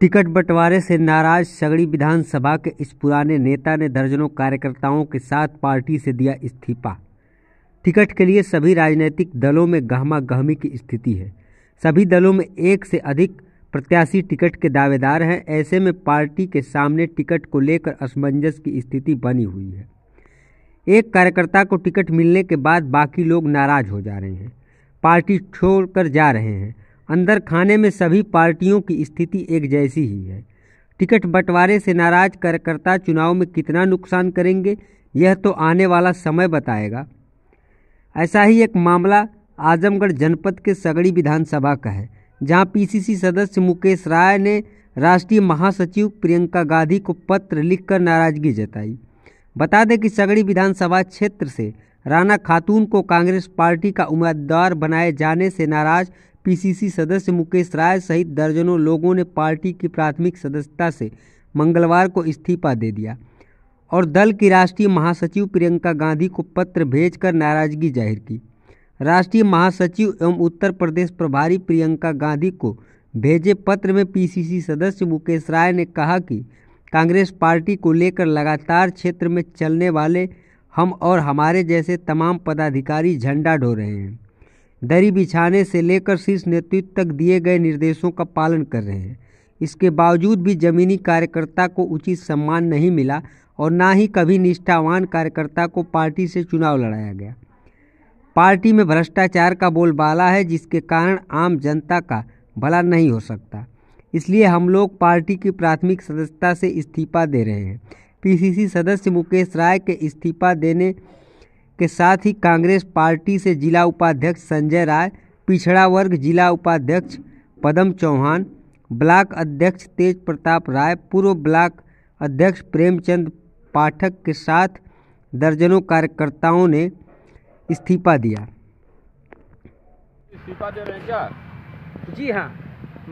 Ticket बंटवारे से नाराज सगड़ी विधानसभा के इस पुराने नेता ने दर्जनों कार्यकर्ताओं के साथ पार्टी से दिया इस्तीफा टिकट के लिए सभी राजनीतिक दलों में गहमा गहमी की स्थिति है सभी दलों में एक से अधिक प्रत्याशी टिकट के दावेदार हैं ऐसे में पार्टी के सामने टिकट को लेकर असमंजस की स्थिति बनी हुई है एक कार्यकर्ता को टिकट मिलने के बाद बाकी लोग नाराज हो जा रहे हैं पार्टी छोड़कर जा रहे हैं अंदर खाने में सभी पार्टियों की स्थिति एक जैसी ही है टिकट बंटवारे से नाराज कार्यकर्ता चुनाव में कितना नुकसान करेंगे यह तो आने वाला समय बताएगा ऐसा ही एक मामला आजमगढ़ जनपद के सगड़ी विधानसभा का है जहां पीसीसी सदस्य मुकेश राय ने राष्ट्रीय महासचिव प्रियंका गांधी को पत्र लिखकर नाराजगी जताई बता दें कि सगड़ी विधानसभा क्षेत्र से राणा खातून को कांग्रेस पार्टी का उम्मीदवार बनाए जाने से नाराज पीसीसी सदस्य मुकेश राय सहित दर्जनों लोगों ने पार्टी की प्राथमिक सदस्यता से मंगलवार को इस्तीफा दे दिया और दल की राष्ट्रीय महासचिव प्रियंका गांधी को पत्र भेजकर नाराजगी जाहिर की राष्ट्रीय महासचिव एवं उत्तर प्रदेश प्रभारी प्रियंका गांधी को भेजे पत्र में पीसीसी सदस्य मुकेश राय ने कहा कि कांग्रेस पार्टी को लेकर लगातार क्षेत्र में चलने वाले हम और हमारे जैसे तमाम पदाधिकारी झंडा ढो रहे हैं दरी बिछाने से लेकर शीर्ष नेतृत्व तक दिए गए निर्देशों का पालन कर रहे हैं इसके बावजूद भी जमीनी कार्यकर्ता को उचित सम्मान नहीं मिला और ना ही कभी निष्ठावान कार्यकर्ता को पार्टी से चुनाव लड़ाया गया पार्टी में भ्रष्टाचार का बोलबाला है जिसके कारण आम जनता का भला नहीं हो सकता इसलिए हम लोग पार्टी की प्राथमिक सदस्यता से इस्तीफा दे रहे हैं पीसीसी सदस्य मुकेश राय के इस्तीफा देने के साथ ही कांग्रेस पार्टी से जिला उपाध्यक्ष संजय राय पिछड़ा वर्ग जिला उपाध्यक्ष पदम चौहान ब्लॉक अध्यक्ष तेज प्रताप राय पूर्व ब्लॉक अध्यक्ष प्रेमचंद पाठक के साथ दर्जनों कार्यकर्ताओं ने इस्तीफा दिया इस्तीफा दे रहे क्या जी हाँ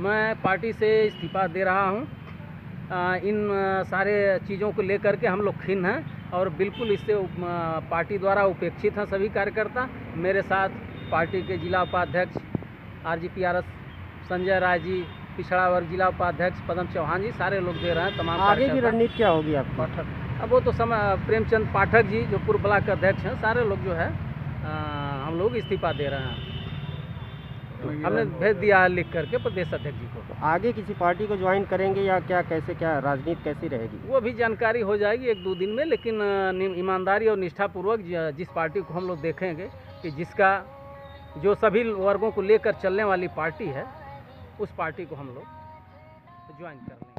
मैं पार्टी से इस्तीफा दे रहा हूँ इन सारे चीज़ों को लेकर के हम लोग खिन्न हैं और बिल्कुल इससे पार्टी द्वारा उपेक्षित हैं सभी कार्यकर्ता मेरे साथ पार्टी के जिला उपाध्यक्ष R G P R S Sanjay Rai ji पिछड़ा वर्ग जिला उपाध्यक्ष पदम चौहान जी सारे लोग दे रहे हैं तमाम आगे की रणनीति क्या होगी आप पाठक अब वो तो समय प्रेमचंद पाठक जी जो पूर्व ब्लॉक अध्यक्ष हैं सारे लोग जो है आ, हम लोग इस्तीफा दे रहे हैं तो हम्म। हमने भेज दिया लिख करके प्रदेश अध्यक्ष जी को आगे किसी पार्टी को ज्वाइन करेंगे या क्या कैसे क्या राजनीति कैसी रहेगी वो भी जानकारी हो जाएगी एक दो दिन में लेकिन ईमानदारी और निष्ठापूर्वक जिस पार्टी को हम लोग देखेंगे कि जिसका जो सभी वर्गों को लेकर चलने वाली पार्टी है उस पार्टी को हम लोग ज्वाइन कर लेंगे